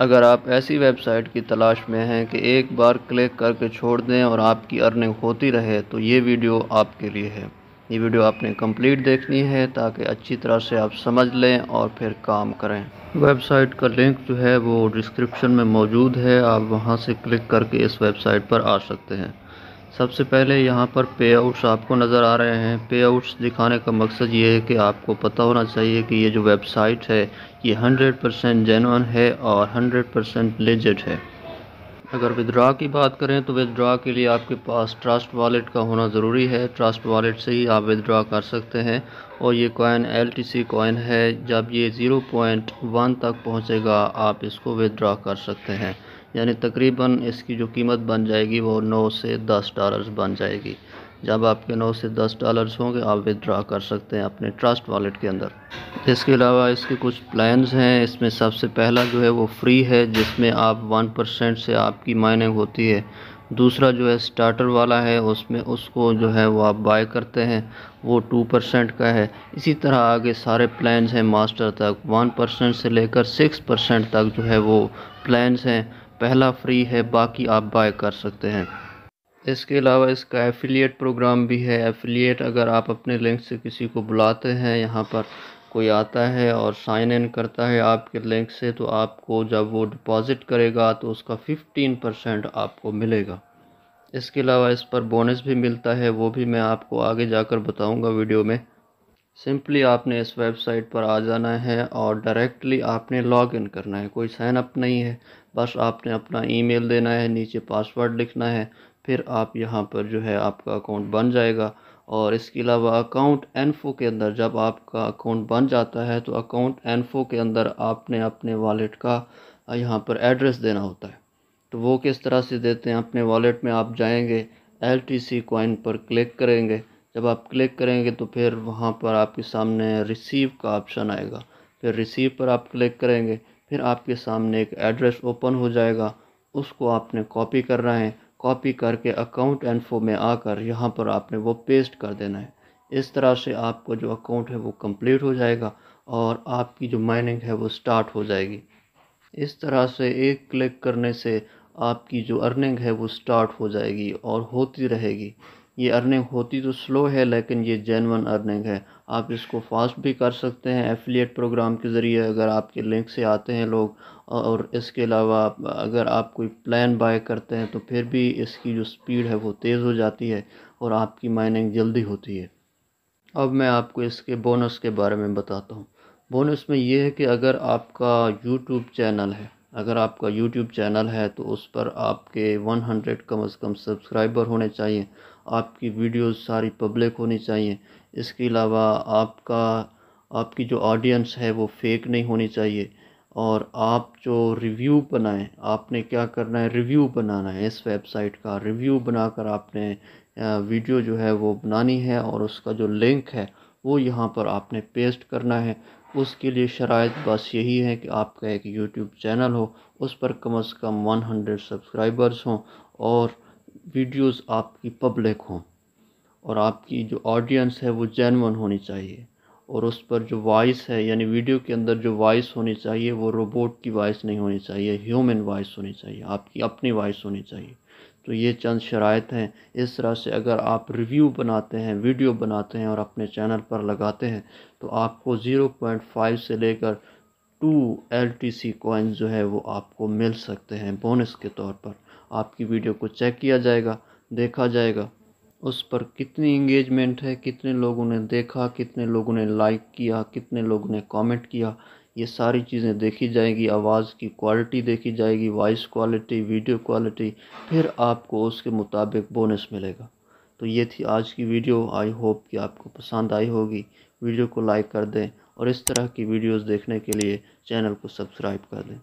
अगर आप ऐसी वेबसाइट की तलाश में हैं कि एक बार क्लिक करके छोड़ दें और आपकी अर्निंग होती रहे तो ये वीडियो आपके लिए है ये वीडियो आपने कंप्लीट देखनी है ताकि अच्छी तरह से आप समझ लें और फिर काम करें वेबसाइट का लिंक जो है वो डिस्क्रिप्शन में मौजूद है आप वहाँ से क्लिक करके इस वेबसाइट पर आ सकते हैं सबसे पहले यहाँ पर पे आउट्स आपको नज़र आ रहे हैं पे आउट्स दिखाने का मकसद ये है कि आपको पता होना चाहिए कि ये जो वेबसाइट है ये 100 परसेंट जेनवन है और 100 परसेंट लेजट है अगर विदड्रा की बात करें तो विदड्रा के लिए आपके पास ट्रस्ट वॉलेट का होना ज़रूरी है ट्रस्ट वॉलेट से ही आप विदड्रा कर सकते हैं और ये कॉइन एलटीसी कॉइन है जब ये वन तक पहुँचेगा आप इसको विदड्रा कर सकते हैं यानी तकरीबन इसकी जो कीमत बन जाएगी वो नौ से दस डॉलर्स बन जाएगी जब आपके नौ से दस डॉलर्स होंगे आप विदड्रा कर सकते हैं अपने ट्रस्ट वॉलेट के अंदर इसके अलावा इसके कुछ प्लान्स हैं इसमें सबसे पहला जो है वो फ्री है जिसमें आप वन परसेंट से आपकी माइनिंग होती है दूसरा जो है स्टार्टर वाला है उसमें उसको जो है वो आप बाय करते हैं वो टू परसेंट का है इसी तरह आगे सारे प्लान्स हैं मास्टर तक वन परसेंट से लेकर सिक्स परसेंट तक जो है वो प्लान्स हैं पहला फ्री है बाकी आप बाय कर सकते हैं इसके अलावा इसका एफिलिएट प्रोग्राम भी है एफिलिएट अगर आप अपने लिंक से किसी को बुलाते हैं यहाँ पर कोई आता है और साइन इन करता है आपके लिंक से तो आपको जब वो डिपॉज़िट करेगा तो उसका 15 परसेंट आपको मिलेगा इसके अलावा इस पर बोनस भी मिलता है वो भी मैं आपको आगे जाकर बताऊंगा वीडियो में सिंपली आपने इस वेबसाइट पर आ जाना है और डायरेक्टली आपने लॉग इन करना है कोई साइनअप नहीं है बस आपने अपना ईमेल देना है नीचे पासवर्ड लिखना है फिर आप यहाँ पर जो है आपका अकाउंट बन जाएगा और इसके अलावा अकाउंट एनफो के अंदर जब आपका अकाउंट बन जाता है तो अकाउंट एनफो के अंदर आपने अपने वॉलेट का यहाँ पर एड्रेस देना होता है तो वो किस तरह से देते हैं अपने वॉलेट में आप जाएंगे एल टी सी कॉइन पर क्लिक करेंगे जब आप क्लिक करेंगे तो फिर वहाँ पर आपके सामने रिसीव का ऑप्शन आएगा फिर रिसीव पर आप क्लिक करेंगे फिर आपके सामने एक एड्रेस ओपन हो जाएगा उसको आपने कॉपी करना है कॉपी करके अकाउंट एनफो में आकर यहाँ पर आपने वो पेस्ट कर देना है इस तरह से आपका जो अकाउंट है वो कंप्लीट हो जाएगा और आपकी जो माइनिंग है वो स्टार्ट हो जाएगी इस तरह से एक क्लिक करने से आपकी जो अर्निंग है वो स्टार्ट हो जाएगी और होती रहेगी ये अर्निंग होती तो स्लो है लेकिन ये जेनवन अर्निंग है आप इसको फास्ट भी कर सकते हैं एफिलिएट प्रोग्राम के ज़रिए अगर आपके लिंक से आते हैं लोग और इसके अलावा अगर आप कोई प्लान बाय करते हैं तो फिर भी इसकी जो स्पीड है वो तेज़ हो जाती है और आपकी माइनिंग जल्दी होती है अब मैं आपको इसके बोनस के बारे में बताता हूँ बोनस में ये है कि अगर आपका यूट्यूब चैनल है अगर आपका यूट्यूब चैनल है तो उस पर आपके हंड्रेड कम अज़ कम सब्सक्राइबर होने चाहिए आपकी वीडियोस सारी पब्लिक होनी चाहिए इसके अलावा आपका आपकी जो ऑडियंस है वो फेक नहीं होनी चाहिए और आप जो रिव्यू बनाएं आपने क्या करना है रिव्यू बनाना है इस वेबसाइट का रिव्यू बनाकर आपने वीडियो जो है वो बनानी है और उसका जो लिंक है वो यहाँ पर आपने पेस्ट करना है उसके लिए शराय बस यही है कि आपका एक यूट्यूब चैनल हो उस पर कम अज़ कम 100 सब्सक्राइबर्स हों और वीडियोस आपकी पब्लिक हों और आपकी जो ऑडियंस है वो जैन होनी चाहिए और उस पर जो वॉइस है यानी वीडियो के अंदर जो वॉइस होनी चाहिए वो रोबोट की वॉइस नहीं होनी चाहिए ह्यूमन वॉइस होनी चाहिए आपकी अपनी वॉइस होनी चाहिए तो ये चंद शराय हैं इस तरह से अगर आप रिव्यू बनाते हैं वीडियो बनाते हैं और अपने चैनल पर लगाते हैं तो आपको ज़ीरो पॉइंट फाइव से लेकर टू सी कॉइन जो है वो आपको मिल सकते हैं बोनस के तौर पर आपकी वीडियो को चेक किया जाएगा देखा जाएगा उस पर कितनी इंगेजमेंट है कितने लोगों ने देखा कितने लोगों ने लाइक किया कितने लोगों ने कमेंट किया ये सारी चीज़ें देखी जाएगी आवाज़ की क्वालिटी देखी जाएगी वॉइस क्वालिटी वीडियो क्वालिटी फिर आपको उसके मुताबिक बोनस मिलेगा तो ये थी आज की वीडियो आई होप कि आपको पसंद आई होगी वीडियो को लाइक कर दें और इस तरह की वीडियोस देखने के लिए चैनल को सब्सक्राइब कर लें